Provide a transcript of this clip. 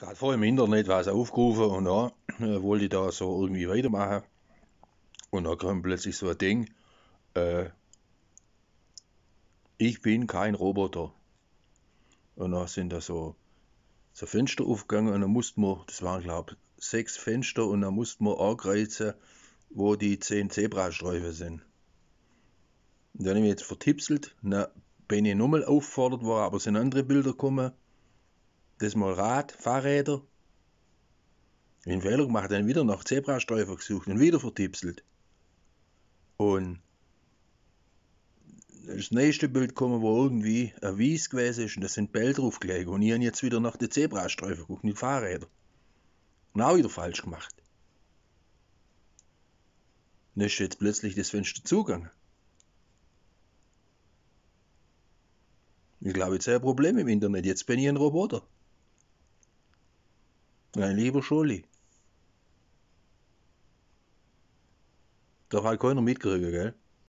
gerade vorher im Internet was aufgerufen und dann äh, wollte ich da so irgendwie weitermachen. Und da kommt plötzlich so ein Ding, äh, ich bin kein Roboter. Und da sind da so, so Fenster aufgegangen und dann mussten wir, das waren glaube ich sechs Fenster und dann mussten wir angreifen, wo die zehn Zebrastreifen sind. Und dann habe ich mich jetzt vertipselt, dann bin ich nochmal auffordert worden, aber sind andere Bilder gekommen das Mal Rad, Fahrräder. Den Fehler gemacht, dann wieder nach Zebrastreifen gesucht und wieder vertipselt. Und das nächste Bild kommen, wo irgendwie ein Wies gewesen ist und das sind Bälle draufgelegt. Und ich habe jetzt wieder nach den Zebrastreifen geguckt, nicht Fahrräder. Und auch wieder falsch gemacht. Und ist jetzt plötzlich das Fenster zugegangen. Ich glaube, jetzt habe ich ein Problem im Internet. Jetzt bin ich ein Roboter. Mein lieber Schuli. Doch hat keiner mitgekriegt, gell?